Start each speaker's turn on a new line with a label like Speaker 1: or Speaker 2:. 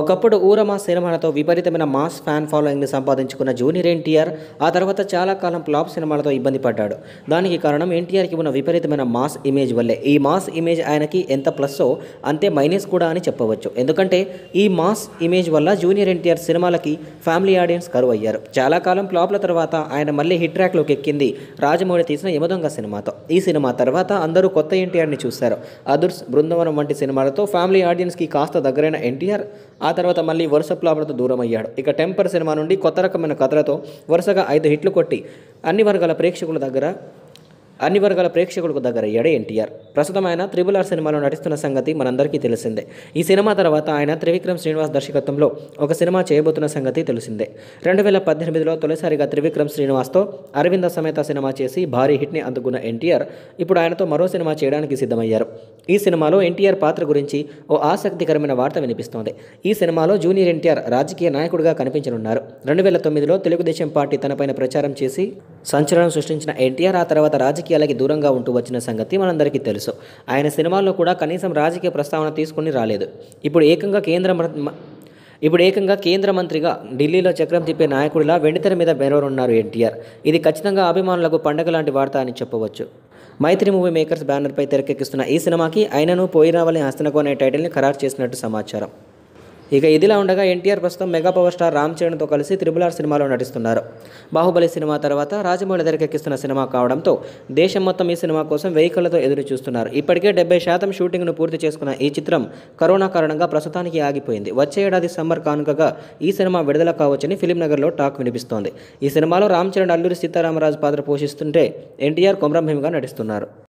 Speaker 1: ఒకప్పుడు ఊరమా సినిమాలతో విపరీతమైన మాస్ ఫ్యాన్ ఫాలోయింగ్ని సంపాదించుకున్న జూనియర్ ఎన్టీఆర్ ఆ తర్వాత చాలా కాలం ఫ్లాప్ సినిమాలతో ఇబ్బంది పడ్డాడు దానికి కారణం ఎన్టీఆర్కి ఉన్న విపరీతమైన మాస్ ఇమేజ్ వల్లే ఈ మాస్ ఇమేజ్ ఆయనకి ఎంత ప్లస్సో అంతే మైనస్ కూడా అని చెప్పవచ్చు ఎందుకంటే ఈ మాస్ ఇమేజ్ వల్ల జూనియర్ ఎన్టీఆర్ సినిమాలకి ఫ్యామిలీ ఆడియన్స్ కరువు అయ్యారు చాలా కాలం ఫ్లాప్ల తర్వాత ఆయన మళ్ళీ హిట్ ట్రాక్లోకి ఎక్కింది రాజమౌళి తీసిన యమదొంగ సినిమాతో ఈ సినిమా తర్వాత అందరూ కొత్త ఎన్టీఆర్ని చూశారు అదుర్స్ బృందవనం వంటి సినిమాలతో ఫ్యామిలీ ఆడియన్స్కి కాస్త దగ్గరైన ఎన్టీఆర్ ఆ తర్వాత మళ్ళీ వరుస ప్లాపులతో దూరం అయ్యాడు ఇక టెంపర్ సినిమా నుండి కొత్త రకమైన కథలతో వరుసగా ఐదు హిట్లు కొట్టి అన్ని వర్గాల ప్రేక్షకుల దగ్గర అన్ని వర్గాల ప్రేక్షకులకు దగ్గర అయ్యాడు ఎన్టీఆర్ ప్రస్తుతం ఆయన త్రిబుల్ ఆర్ సినిమాలో నటిస్తున్న సంగతి మనందరికీ తెలిసిందే ఈ సినిమా తర్వాత ఆయన త్రివిక్రమ్ శ్రీనివాస్ దర్శకత్వంలో ఒక సినిమా చేయబోతున్న సంగతి తెలిసిందే రెండు వేల పద్దెనిమిదిలో తొలిసారిగా త్రివిక్రమ్ శ్రీనివాస్తో అరవింద సమేత సినిమా చేసి భారీ హిట్ని అందుకున్న ఎన్టీఆర్ ఇప్పుడు ఆయనతో మరో సినిమా చేయడానికి సిద్ధమయ్యారు ఈ సినిమాలో ఎన్టీఆర్ పాత్ర గురించి ఓ ఆసక్తికరమైన వార్త వినిపిస్తోంది ఈ సినిమాలో జూనియర్ ఎన్టీఆర్ రాజకీయ నాయకుడిగా కనిపించనున్నారు రెండు వేల తొమ్మిదిలో తెలుగుదేశం పార్టీ తనపైన ప్రచారం చేసి సంచలనం సృష్టించిన ఎన్టీఆర్ ఆ తర్వాత రాజకీయాలకి దూరంగా ఉంటూ వచ్చిన సంగతి మనందరికీ తెలుసు ఆయన సినిమాల్లో కూడా కనీసం రాజకీయ ప్రస్తావన తీసుకుని రాలేదు ఇప్పుడు ఏకంగా కేంద్ర ఇప్పుడు ఏకంగా కేంద్ర మంత్రిగా ఢిల్లీలో చక్రం తిప్పే నాయకుడిలా వెండితెర మీద బెరవరున్నారు ఎన్టీఆర్ ఇది ఖచ్చితంగా అభిమానులకు పండగ లాంటి వార్త అని చెప్పవచ్చు మైత్రి మూవీ మేకర్స్ బ్యానర్పై తెరకెక్కిస్తున్న ఈ సినిమాకి ఆయనను పోయిరావలి హస్తనకు అనే టైటిల్ని ఖరారు చేసినట్టు సమాచారం ఇక ఇదిలా ఉండగా ఎన్టీఆర్ ప్రస్తుతం మెగా పవర్ స్టార్ రామ్ చరణ్తో కలిసి త్రిబుల్ ఆర్ సినిమాలో నటిస్తున్నారు బాహుబలి సినిమా తర్వాత రాజమౌళి తెరకెక్కిస్తున్న సినిమా కావడంతో దేశం మొత్తం ఈ సినిమా కోసం వెహికల్తో ఎదురు చూస్తున్నారు ఇప్పటికే డెబ్బై శాతం షూటింగ్ను పూర్తి చేసుకున్న ఈ చిత్రం కరోనా కారణంగా ప్రస్తుతానికి ఆగిపోయింది వచ్చే ఏడాది సమ్మర్ కానుకగా ఈ సినిమా విడుదల కావచ్చని నగర్లో టాక్ వినిపిస్తోంది ఈ సినిమాలో రామ్ చరణ్ అల్లూరి సీతారామరాజు పాత్ర పోషిస్తుంటే ఎన్టీఆర్ కొమరం నటిస్తున్నారు